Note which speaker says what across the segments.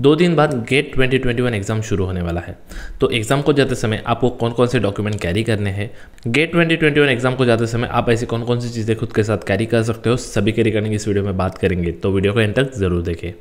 Speaker 1: दो दिन बाद गेट 2021 एग्ज़ाम शुरू होने वाला है तो एग्ज़ाम को जाते समय आपको कौन कौन से डॉक्यूमेंट कैरी करने हैं गेट 2021 एग्ज़ाम को जाते समय आप ऐसी कौन कौन सी चीज़ें खुद के साथ कैरी कर सकते हो सभी के रिगार्डिंग इस वीडियो में बात करेंगे तो वीडियो को एंड तक ज़रूर देखें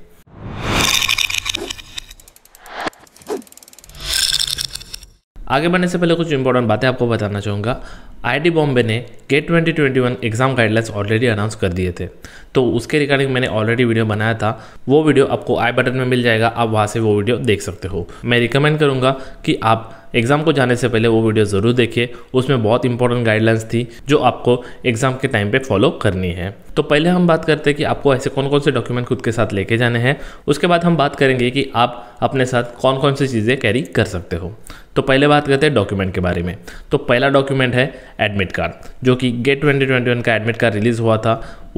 Speaker 1: आगे बढ़ने से पहले कुछ इंपॉर्टेंट बातें आपको बताना चाहूँगा आईआईटी बॉम्बे ने GATE 2021 exam guidelines already announce कर दिए थे तो उसके रिगार्डिंग मैंने ऑलरेडी वीडियो बनाया था वो वीडियो आपको आई बटन में मिल जाएगा आप वहाँ से वो वीडियो देख सकते हो मैं रिकमेंड करूँगा कि आप एग्ज़ाम को जाने से पहले वो वीडियो ज़रूर देखिए उसमें बहुत इंपॉर्टेंट गाइडलाइंस थी जो आपको एग्ज़ाम के टाइम पे फॉलो करनी है तो पहले हम बात करते हैं कि आपको ऐसे कौन कौन से डॉक्यूमेंट खुद के साथ लेके जाने हैं उसके बाद हम बात करेंगे कि आप अपने साथ कौन कौन सी चीज़ें कैरी कर सकते हो तो पहले बात करते हैं डॉक्यूमेंट के बारे में तो पहला डॉक्यूमेंट है एडमिट कार्ड जो कि गेट ट्वेंटी ट्वेंटी वन का एडमिट कार्ड रिलीज़ हुआ था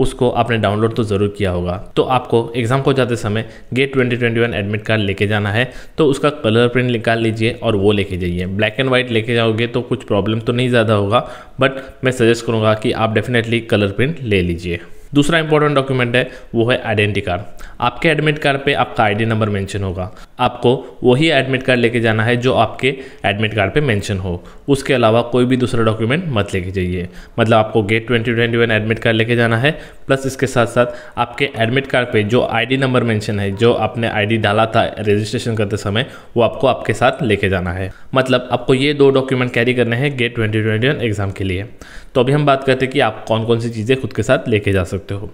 Speaker 1: उसको आपने डाउनलोड तो ज़रूर किया होगा तो आपको एग्ज़ाम को जाते समय GATE twenty twenty one admit card लेके जाना है तो उसका कलर प्रिंट निकाल लीजिए और वो लेके जाइए ब्लैक एंड वाइट लेके जाओगे तो कुछ प्रॉब्लम तो नहीं ज़्यादा होगा बट मैं सजेस्ट करूँगा कि आप डेफिनेटली कलर प्रिंट ले लीजिए दूसरा इंपॉर्टेंट डॉक्यूमेंट है वो है आइडेंटी कार्ड आपके एडमिट कार्ड पे आपका आईडी नंबर मेंशन होगा आपको वही एडमिट कार्ड लेके जाना है जो आपके एडमिट कार्ड पे मेंशन हो उसके अलावा कोई भी दूसरा डॉक्यूमेंट मत लेके जाइए मतलब आपको GATE twenty twenty one admit card लेके जाना है प्लस इसके साथ साथ आपके एडमिट कार्ड पे जो आईडी नंबर मेंशन है जो आपने आईडी डाला था रजिस्ट्रेशन करते समय वो आपको आपके साथ लेके जाना है मतलब आपको ये दो डॉक्यूमेंट कैरी करने हैं GATE twenty twenty one exam के लिए तो अभी हम बात करते हैं कि आप कौन कौन सी चीज़ें खुद के साथ लेके जा सकते सकते हो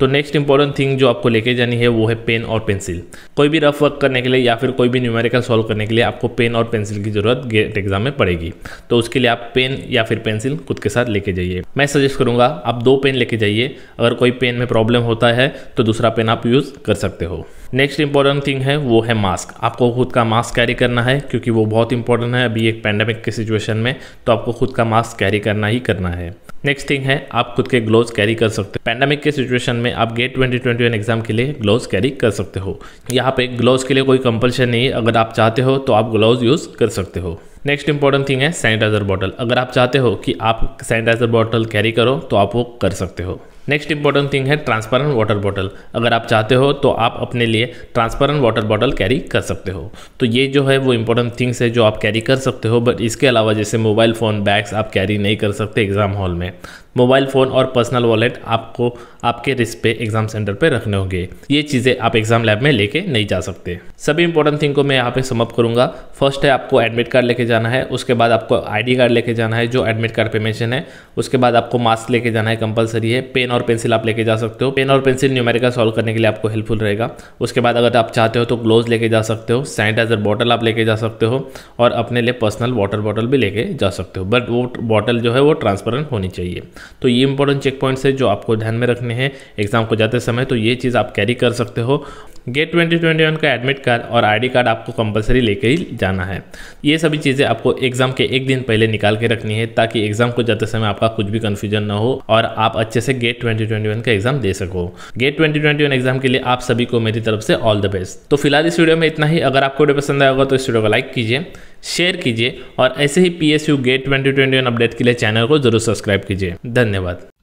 Speaker 1: तो नेक्स्ट इंपॉर्टेंट थिंग जो आपको लेके जानी है वो है पेन और पेंसिल कोई भी रफ वर्क करने के लिए या फिर कोई भी न्यूमेरिकल सॉल्व करने के लिए आपको पेन और पेंसिल की ज़रूरत गेट एग्जाम में पड़ेगी तो उसके लिए आप पेन या फिर पेंसिल खुद के साथ लेके जाइए मैं सजेस्ट करूंगा आप दो पेन लेके जाइए अगर कोई पेन में प्रॉब्लम होता है तो दूसरा पेन आप यूज़ कर सकते हो नेक्स्ट इंपॉर्टेंट थिंग है वो है मास्क आपको खुद का मास्क कैरी करना है क्योंकि वो बहुत इंपॉर्टेंट है अभी एक पैंडेमिक के सिचुएशन में तो आपको खुद का मास्क कैरी करना ही करना है नेक्स्ट थिंग है आप खुद के ग्लोव कैरी कर सकते हो पैंडमिक के सिचुएशन में आप गेट 2021 एग्जाम के लिए ग्लोव कैरी कर सकते हो यहाँ पे ग्लोव के लिए कोई कंपल्शन नहीं है अगर आप चाहते हो तो आप ग्लोव यूज़ कर सकते हो नेक्स्ट इंपॉर्टेंट थिंग है सैनिटाइजर बॉटल अगर आप चाहते हो कि आप सैनिटाइजर बॉटल कैरी करो तो आप वो कर सकते हो नेक्स्ट इंपॉर्टेंट थिंग है ट्रांसपेरेंट वाटर बॉटल अगर आप चाहते हो तो आप अपने लिए ट्रांसपेरेंट वाटर बॉटल कैरी कर सकते हो तो ये जो है वो इंपॉर्टेंट थिंग्स है जो आप कैरी कर सकते हो बट इसके अलावा जैसे मोबाइल फ़ोन बैग्स आप कैरी नहीं कर सकते एग्ज़ाम हॉल में मोबाइल फ़ोन और पर्सनल वॉलेट आपको आपके रिस्क पे एग्जाम सेंटर पे रखने होंगे ये चीज़ें आप एग्जाम लैब में लेके नहीं जा सकते सभी इंपॉर्टेंट थिंग को मैं यहाँ पे समअप करूँगा फर्स्ट है आपको एडमिट कार्ड लेके जाना है उसके बाद आपको आईडी कार्ड लेके जाना है जो एडमिट कार्ड पे मेंशन है उसके बाद आपको मास्क लेके जाना है कंपलसरी है पेन और पेंसिल आप लेके जा सकते हो पेन और पेंसिल न्यूमेरिकल सॉल्व करने के लिए आपको हेल्पफुल रहेगा उसके बाद अगर आप चाहते हो तो ग्लोव लेके जा सकते हो सैनिटाइजर बॉटल आप लेके जा सकते हो और अपने लिए पर्सनल वाटर बॉटल भी लेके जा सकते हो बट वो बॉटल जो है वो ट्रांसपेरेंट होनी चाहिए तो ये इंपॉर्टेंट चेक पॉइंट्स है जो आपको ध्यान में रखने हैं एग्जाम को जाते समय तो ये चीज़ आप कैरी कर सकते हो गेट 2021 का एडमिट कार्ड और आईडी कार्ड आपको कंपलसरी लेके ही जाना है ये सभी चीज़ें आपको एग्जाम के एक दिन पहले निकाल के रखनी है ताकि एग्जाम को जाते समय आपका कुछ भी कन्फ्यूजन ना हो और आप अच्छे से गेट 2021 का एग्जाम दे सको गेट 2021 एग्जाम के लिए आप सभी को मेरी तरफ से ऑल द बेस्ट तो फिलहाल इस वीडियो में इतना ही अगर आपको वीडियो पसंद आएगा तो इस वीडियो को लाइक कीजिए शेयर कीजिए और ऐसे ही पी गेट ट्वेंटी अपडेट के लिए चैनल को जरूर सब्सक्राइब कीजिए धन्यवाद